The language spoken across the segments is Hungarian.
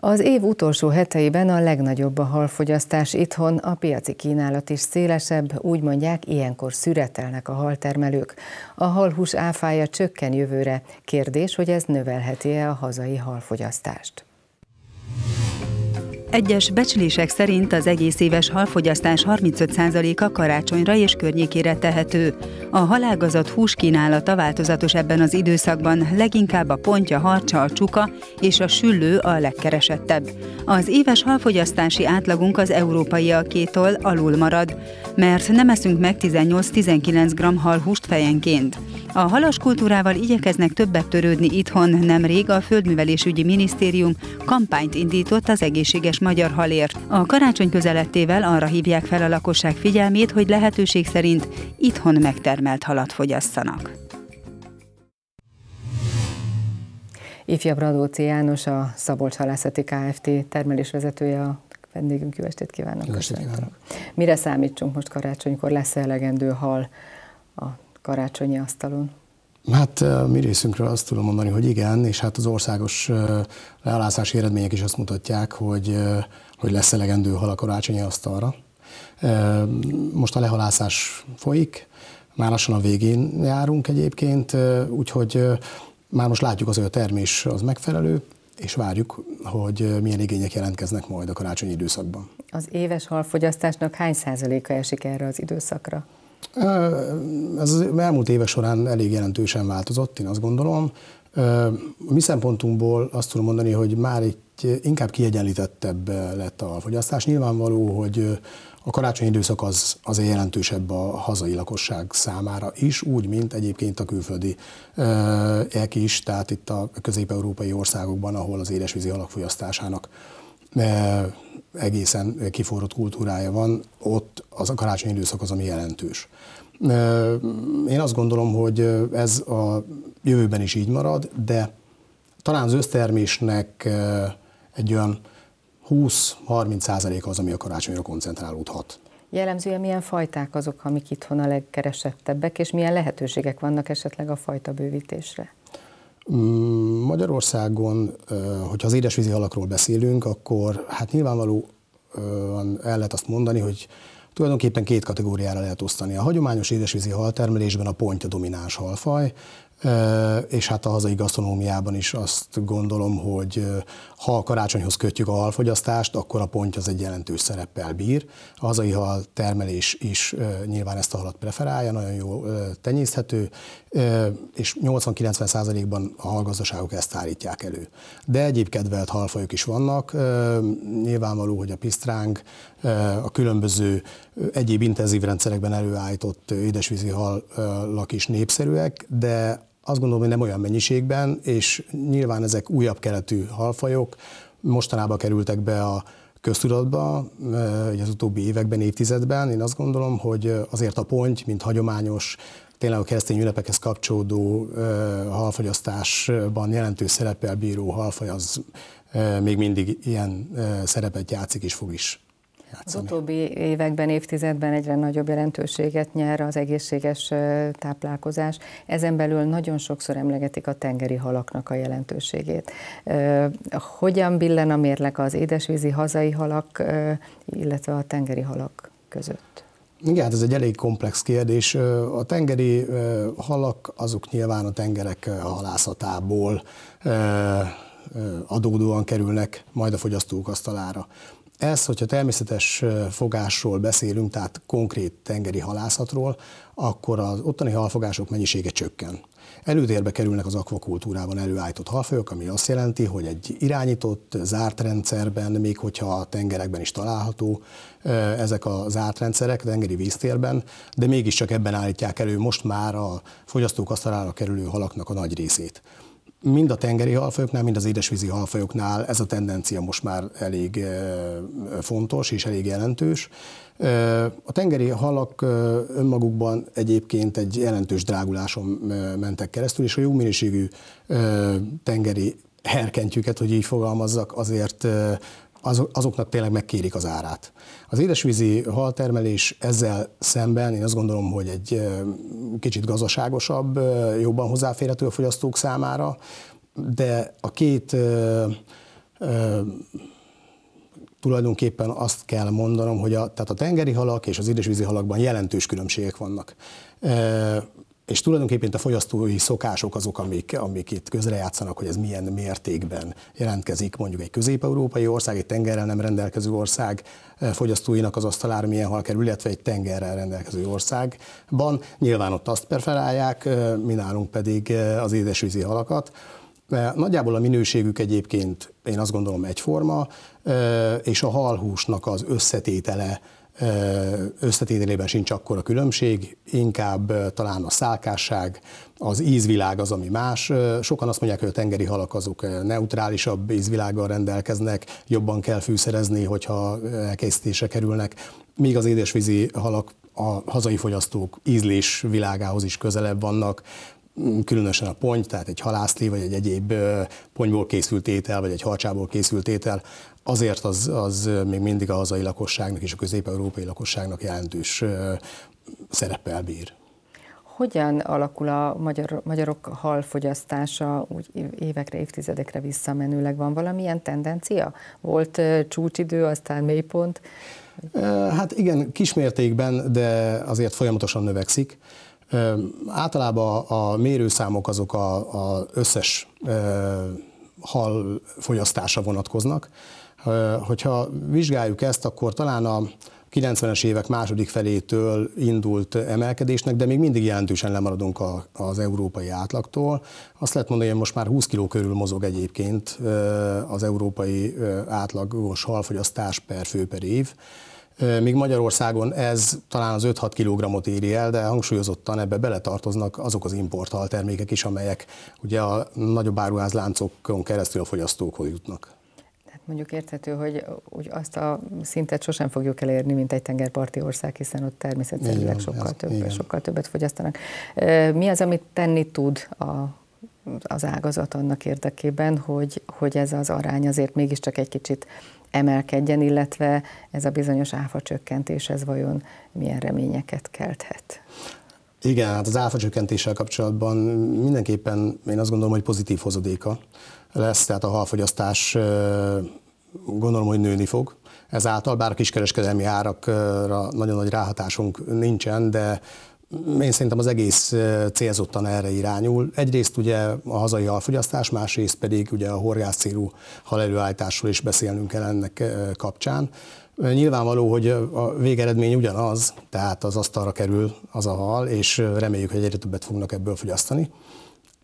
Az év utolsó heteiben a legnagyobb a halfogyasztás itthon, a piaci kínálat is szélesebb, úgy mondják, ilyenkor szüretelnek a haltermelők. A halhús áfája csökken jövőre. Kérdés, hogy ez növelheti-e a hazai halfogyasztást. Egyes becslések szerint az egész éves halfogyasztás 35%-a karácsonyra és környékére tehető. A halágazat kínálata változatos ebben az időszakban, leginkább a pontja, harcsa, a csuka és a süllő a legkeresettebb. Az éves halfogyasztási átlagunk az európaiakétól alul marad, mert nem eszünk meg 18-19 g halhúst fejenként. A halas kultúrával igyekeznek többet törődni itthon, nemrég a Földművelésügyi Minisztérium kampányt indított az egészséges magyar halért. A karácsony közelettével arra hívják fel a lakosság figyelmét, hogy lehetőség szerint itthon megtermelt halat fogyasszanak. Ifjabb Radóci János, a Szabolcs Halászati Kft. termelésvezetője a vendégünk. Jó estét kívánok! Jó estét kívánok! Mire számítsunk most karácsonykor? Lesz elegendő hal a karácsonyi asztalon? Hát mi részünkről azt tudom mondani, hogy igen, és hát az országos leállászási eredmények is azt mutatják, hogy, hogy lesz elegendő hal a karácsonyi asztalra. Most a lehalászás folyik, már lassan a végén járunk egyébként, úgyhogy már most látjuk az, hogy a termés az megfelelő, és várjuk, hogy milyen igények jelentkeznek majd a karácsonyi időszakban. Az éves halfogyasztásnak hány százaléka esik erre az időszakra? Ez az elmúlt évek során elég jelentősen változott, én azt gondolom. A mi szempontunkból azt tudom mondani, hogy már egy inkább kiegyenlítettebb lett a fogyasztás. Nyilvánvaló, hogy a karácsonyi időszak az azért jelentősebb a hazai lakosság számára is, úgy, mint egyébként a külföldi ek is, tehát itt a közép-európai országokban, ahol az édesvízi alakfogyasztásának egészen kiforrott kultúrája van, ott az a karácsonyi időszak az, ami jelentős. Én azt gondolom, hogy ez a jövőben is így marad, de talán az össztermésnek egy olyan 20-30 az, ami a karácsonyra koncentrálódhat. Jellemzően milyen fajták azok, amik itthon a legkeresettebbek, és milyen lehetőségek vannak esetleg a fajta bővítésre? Mm, Magyarországon, hogyha az édesvízi halakról beszélünk, akkor hát nyilvánvalóan el lehet azt mondani, hogy tulajdonképpen két kategóriára lehet osztani. A hagyományos édesvízi haltermelésben a pontja domináns halfaj, és hát a hazai gasztronómiában is azt gondolom, hogy ha a karácsonyhoz kötjük a halfogyasztást, akkor a ponty az egy jelentős szereppel bír. A hazai hal termelés is nyilván ezt a halat preferálja, nagyon jó tenyészhető, és 80-90%-ban a halgazdaságok ezt állítják elő. De egyéb kedvelt halfajok is vannak, nyilvánvaló, hogy a pisztránk, a különböző egyéb intenzív rendszerekben előállított édesvízi halak is népszerűek, de azt gondolom, hogy nem olyan mennyiségben, és nyilván ezek újabb keletű halfajok mostanában kerültek be a köztudatba az utóbbi években, évtizedben. Én azt gondolom, hogy azért a ponty, mint hagyományos, tényleg a keresztény ünnepekhez kapcsolódó halfogyasztásban jelentős szerepel bíró halfaj, az még mindig ilyen szerepet játszik és fog is. Az utóbbi években, évtizedben egyre nagyobb jelentőséget nyer az egészséges táplálkozás. Ezen belül nagyon sokszor emlegetik a tengeri halaknak a jelentőségét. Hogyan billen a mérlek az édesvízi hazai halak, illetve a tengeri halak között? Igen, hát ez egy elég komplex kérdés. A tengeri halak azok nyilván a tengerek halászatából adódóan kerülnek majd a fogyasztók asztalára. Ez, hogyha természetes fogásról beszélünk, tehát konkrét tengeri halászatról, akkor az ottani halfogások mennyisége csökken. Előtérbe kerülnek az akvakultúrában előállított halfajok, ami azt jelenti, hogy egy irányított, zárt rendszerben, még hogyha a tengerekben is található ezek a zárt rendszerek, a tengeri víztérben, de mégiscsak ebben állítják elő most már a fogyasztók asztalára kerülő halaknak a nagy részét mind a tengeri halfajoknál, mind az édesvízi halfajoknál ez a tendencia most már elég fontos és elég jelentős. A tengeri halak önmagukban egyébként egy jelentős dráguláson mentek keresztül, és a jó minőségű tengeri herkentjüket, hogy így fogalmazzak, azért azoknak tényleg megkérik az árát. Az édesvízi haltermelés ezzel szemben én azt gondolom, hogy egy kicsit gazdaságosabb, jobban hozzáférhető a fogyasztók számára, de a két tulajdonképpen azt kell mondanom, hogy a, tehát a tengeri halak és az édesvízi halakban jelentős különbségek vannak és tulajdonképpen a fogyasztói szokások azok, amik, amik itt közrejátszanak, hogy ez milyen mértékben jelentkezik mondjuk egy közép-európai ország, egy tengerrel nem rendelkező ország eh, fogyasztóinak az asztalára milyen hal kerül, illetve egy tengerrel rendelkező országban. Nyilván ott azt preferálják, eh, mi nálunk pedig eh, az édesvízi halakat. Nagyjából a minőségük egyébként én azt gondolom egyforma, és a halhúsnak az összetétele összetételében sincs akkor a különbség, inkább talán a szálkásság, az ízvilág az, ami más. Sokan azt mondják, hogy a tengeri halak azok neutrálisabb ízvilággal rendelkeznek, jobban kell fűszerezni, hogyha elkészítése kerülnek, míg az édesvízi halak a hazai fogyasztók ízlés világához is közelebb vannak, különösen a pony, tehát egy halászlé, vagy egy egyéb ponyból készült étel, vagy egy harcsából készült étel, azért az, az még mindig a hazai lakosságnak és a közép-európai lakosságnak jelentős szereppel bír. Hogyan alakul a magyar, magyarok halfogyasztása úgy évekre, évtizedekre visszamenőleg? Van valamilyen tendencia? Volt csúcsidő, aztán mélypont? Hát igen, kismértékben, de azért folyamatosan növekszik. Általában a mérőszámok azok az összes hal fogyasztása vonatkoznak. Hogyha vizsgáljuk ezt, akkor talán a 90-es évek második felétől indult emelkedésnek, de még mindig jelentősen lemaradunk a, az európai átlagtól. Azt lehet mondani, hogy most már 20 kiló körül mozog egyébként az európai átlagos halfogyasztás per fő per év. Míg Magyarországon ez talán az 5-6 kg éri el, de hangsúlyozottan ebbe beletartoznak azok az importhal termékek is, amelyek ugye a nagyobb áruházláncokon keresztül a fogyasztókhoz jutnak. Mondjuk érthető, hogy úgy azt a szintet sosem fogjuk elérni, mint egy tengerparti ország, hiszen ott természetszerűleg sokkal, több, sokkal többet fogyasztanak. Mi az, amit tenni tud a az ágazat annak érdekében, hogy, hogy ez az arány azért mégiscsak egy kicsit emelkedjen, illetve ez a bizonyos áfa csökkentés, ez vajon milyen reményeket kelthet? Igen, hát az áfa csökkentéssel kapcsolatban mindenképpen én azt gondolom, hogy pozitív hozadéka lesz, tehát a halfogyasztás gondolom, hogy nőni fog. Ezáltal, bár a kiskereskedelmi árakra nagyon nagy ráhatásunk nincsen, de én szerintem az egész célzottan erre irányul. Egyrészt ugye a hazai halfogyasztás, másrészt pedig ugye a horgászcélú hal előállításról is beszélnünk kell ennek kapcsán. Nyilvánvaló, hogy a végeredmény ugyanaz, tehát az asztalra kerül az a hal, és reméljük, hogy egyre többet fognak ebből fogyasztani.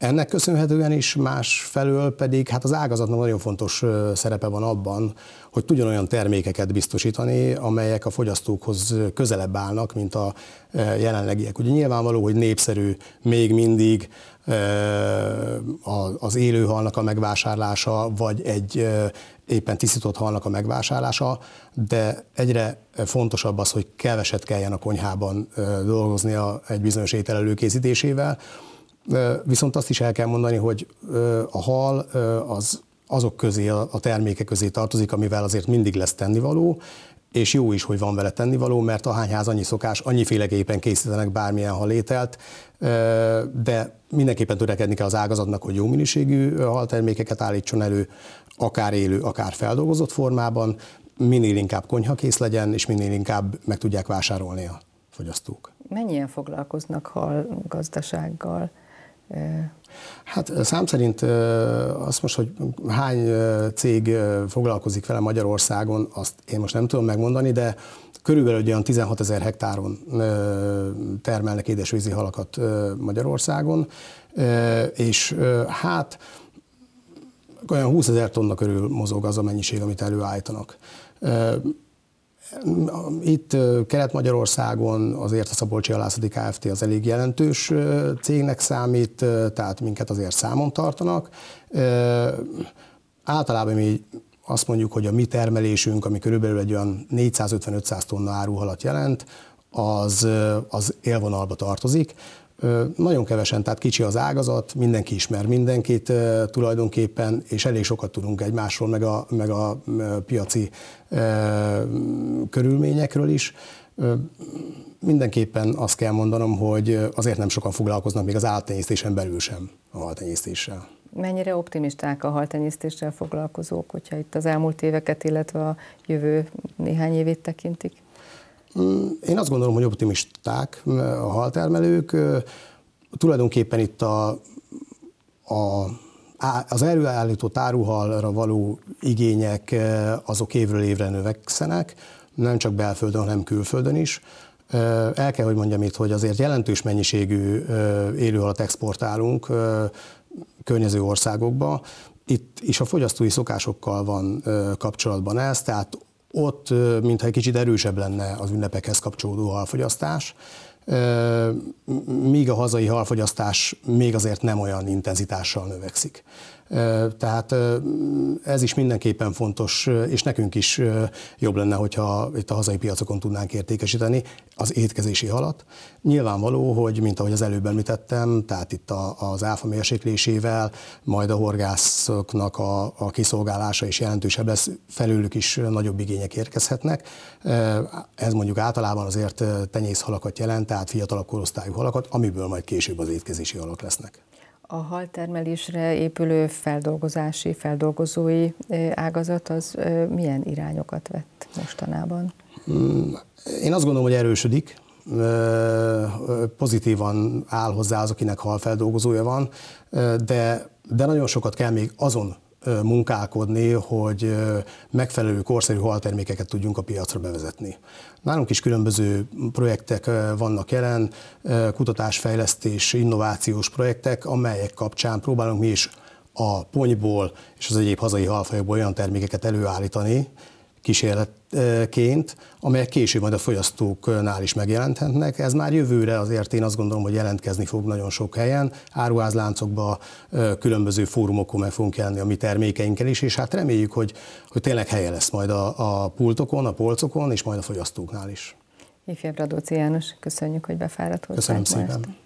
Ennek köszönhetően is más felől pedig hát az ágazatnak nagyon fontos szerepe van abban, hogy tudjon olyan termékeket biztosítani, amelyek a fogyasztókhoz közelebb állnak, mint a jelenlegiek. Ugye nyilvánvaló, hogy népszerű még mindig az élő halnak a megvásárlása, vagy egy éppen tisztított halnak a megvásárlása, de egyre fontosabb az, hogy keveset kelljen a konyhában dolgozni egy bizonyos étel előkészítésével, Viszont azt is el kell mondani, hogy a hal az azok közé, a termékek közé tartozik, amivel azért mindig lesz tennivaló, és jó is, hogy van vele tennivaló, mert a hányház annyi szokás, annyiféleképpen készítenek bármilyen halételt, de mindenképpen törekedni kell az ágazatnak, hogy jó minőségű haltermékeket állítson elő, akár élő, akár feldolgozott formában, minél inkább konyhakész legyen, és minél inkább meg tudják vásárolni a fogyasztók. Mennyien foglalkoznak hal gazdasággal? Hát szám szerint azt most, hogy hány cég foglalkozik vele Magyarországon, azt én most nem tudom megmondani, de körülbelül olyan 16 ezer hektáron termelnek édesvízi halakat Magyarországon, és hát olyan 20 ezer tonna körül mozog az a mennyiség, amit előállítanak. Itt Kelet-Magyarországon azért a Szabolcsi Halászati Kft. az elég jelentős cégnek számít, tehát minket azért számon tartanak. Általában mi azt mondjuk, hogy a mi termelésünk, ami körülbelül egy olyan 450-500 tonna áruhalat jelent, az, az élvonalba tartozik. Nagyon kevesen, tehát kicsi az ágazat, mindenki ismer mindenkit tulajdonképpen, és elég sokat tudunk egymásról, meg a, meg a piaci körülményekről is. Mindenképpen azt kell mondanom, hogy azért nem sokan foglalkoznak még az áltenyésztésen belül sem a haltenyésztéssel. Mennyire optimisták a haltenyésztéssel foglalkozók, hogyha itt az elmúlt éveket, illetve a jövő néhány évét tekintik? Én azt gondolom, hogy optimisták a haltermelők. Tulajdonképpen itt a, a az előállító áruhalra való igények azok évről évre növekszenek, nem csak belföldön, hanem külföldön is. El kell, hogy mondjam itt, hogy azért jelentős mennyiségű élőhalat exportálunk környező országokba. Itt is a fogyasztói szokásokkal van kapcsolatban ez, tehát ott mintha egy kicsit erősebb lenne az ünnepekhez kapcsolódó halfogyasztás, míg a hazai halfogyasztás még azért nem olyan intenzitással növekszik. Tehát ez is mindenképpen fontos, és nekünk is jobb lenne, hogyha itt a hazai piacokon tudnánk értékesíteni az étkezési halat. Nyilvánvaló, hogy mint ahogy az előbb említettem, tehát itt az áfa mérséklésével, majd a horgászoknak a, a kiszolgálása is jelentősebb lesz, felőlük is nagyobb igények érkezhetnek. Ez mondjuk általában azért halakat jelent, tehát fiatalabb korosztályú halakat, amiből majd később az étkezési halak lesznek. A haltermelésre épülő feldolgozási, feldolgozói ágazat az milyen irányokat vett mostanában? Hmm, én azt gondolom, hogy erősödik, pozitívan áll hozzá az, akinek halfeldolgozója van, de, de nagyon sokat kell még azon munkálkodni, hogy megfelelő korszerű haltermékeket tudjunk a piacra bevezetni. Nálunk is különböző projektek vannak jelen, kutatásfejlesztés, innovációs projektek, amelyek kapcsán próbálunk mi is a ponyból és az egyéb hazai halfajokból olyan termékeket előállítani, kísérletként, amelyek később majd a fogyasztóknál is megjelenthetnek. Ez már jövőre azért én azt gondolom, hogy jelentkezni fog nagyon sok helyen, áruházláncokba, különböző fórumokon meg fogunk jelenni a mi termékeinkkel is, és hát reméljük, hogy, hogy tényleg helye lesz majd a, a pultokon, a polcokon, és majd a fogyasztóknál is. Ifjabb Radóci János, köszönjük, hogy befáradt Köszönöm szépen. Most.